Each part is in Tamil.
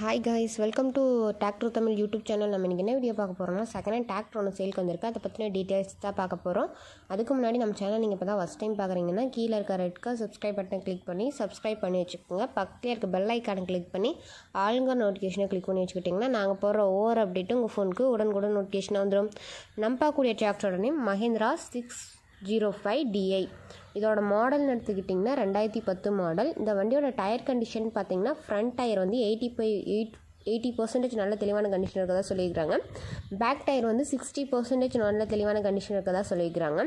hi guys welcome to tractor Tamil YouTube channel நம்ம இன்றைக்கி என்ன வீடியோ பார்க்க போகிறோம்னா செகண்ட் ஹேண்ட் ஒன்று சேல்க்கு வந்திருக்கு அதை பற்றின டீட்டெயில்ஸ் தான் பார்க்க போகிறோம் அதுக்கு முன்னாடி நம்ம சேனல் நீங்கள் இப்போ தான் ஃபஸ்ட் டைம் பார்க்குறீங்கன்னா கீழே இருக்க ரெட்க்கு சப்ஸ்கிரைப் பட்டன் கிளிக் பண்ணி சப்ஸ்கிரைப் பண்ணி வச்சுக்கோங்க பக்கத்தில் இருக்க பெல் ஐக்கானை கிளிக் பண்ணி ஆளுங்க நோட்டிஃபிகேஷனை கிளிக் பண்ணி வச்சுக்கிட்டிங்கன்னா நாங்கள் போகிற ஓவர் அப்டேட்டும் உங்கள் ஃபோனுக்கு உடனுக்குடன் நோட்டிஃபிகேஷன் வந்துடும் நம்ப பார்க்கக்கூடிய டிராக்டரோட name Mahindra six zero five DI இதோட மாடல்னு எடுத்துக்கிட்டிங்கன்னா ரெண்டாயிரத்தி பத்து மாடல் இந்த வண்டியோட டயர் கண்டிஷன் பார்த்தீங்கன்னா ஃப்ரண்ட் டயர் வந்து eighty five eight eighty percentage நல்ல தெளிவான கண்டிஷன் இருக்கதா சொல்லியிருக்காங்க பேக் டயர் வந்து சிக்ஸ்டி பர்சன்டேஜ் நல்ல தெளிவான கண்டிஷன் இருக்கதா சொல்லியிருக்காங்க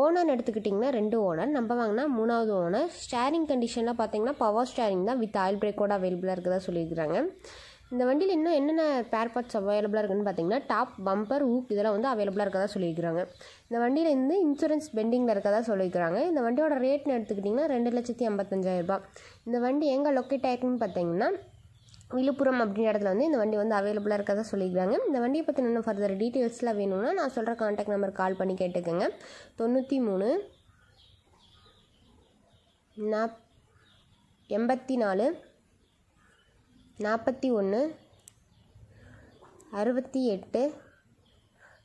ஓனர் எடுத்துக்கிட்டிங்கன்னா ரெண்டு ஓனர் நம்ம வாங்கினா மூணாவது ஓனர் ஸ்டேரிங் கண்டிஷனில் பார்த்தீங்கன்னா பவர் ஸ்டேரிங் தான் வித் ஆயில் பிரேக்கோட அவைலபிளாக இருக்கதா சொல்லியிருக்கிறாங்க இந்த வண்டியில் இன்னும் என்னென்ன பேர் பார்ட்ஸ் அவைலபிளாக இருக்குன்னு பார்த்தீங்கன்னா டாப் பம்பர் ஊக் இதெல்லாம் வந்து அவைலபிளாக இருக்கதா சொல்லியிருக்கிறாங்க இந்த வண்டியில் இருந்து இன்சூரன்ஸ் பெண்டிங்கில் இருக்கதா சொல்லியிருக்கிறாங்க இந்த வண்டியோட ரேட்னு எடுத்துக்கிட்டிங்கன்னா ரெண்டு லட்சத்தி ஐம்பத்தஞ்சாயிரரூபா இந்த வண்டி எங்கே லொக்கேட் ஆயிருக்குன்னு பார்த்தீங்கன்னா விழுப்புரம் அப்படின்ற இடத்துல வந்து இந்த வண்டி வந்து அவைலபிளாக இருக்கதா சொல்லியிருக்காங்க இந்த வண்டியை பற்றி இன்னும் ஃபர்தர் டீட்டெயில்ஸ்லாம் வேணும்னா நான் சொல்கிற காண்டாக்ட் நம்பர் கால் பண்ணி கேட்டுக்கோங்க தொண்ணூற்றி மூணு நாப் எண்பத்தி நாலு நாற்பத்தி ஒன்று அறுபத்தி எட்டு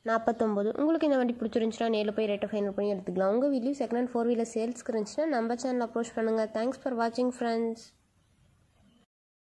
நாற்பத்தொம்போது உங்களுக்கு இந்த வண்டி பிடிச்சிருந்துச்சுன்னா நேரில் போய் ரேட்டை ஃபைனல் பண்ணி எடுத்துக்கலாம் உங்கள் வீட்லேயும் செகண்ட் ஹேண்ட் ஃபோர் வீலர் சேல்ஸ்க்கு இருந்துச்சுன்னா நம்ம சேனல் அப்ரோச் பண்ணுங்கள் தேங்க்ஸ் ஃபார் வாட்சிங் ஃப்ரெண்ட்ஸ்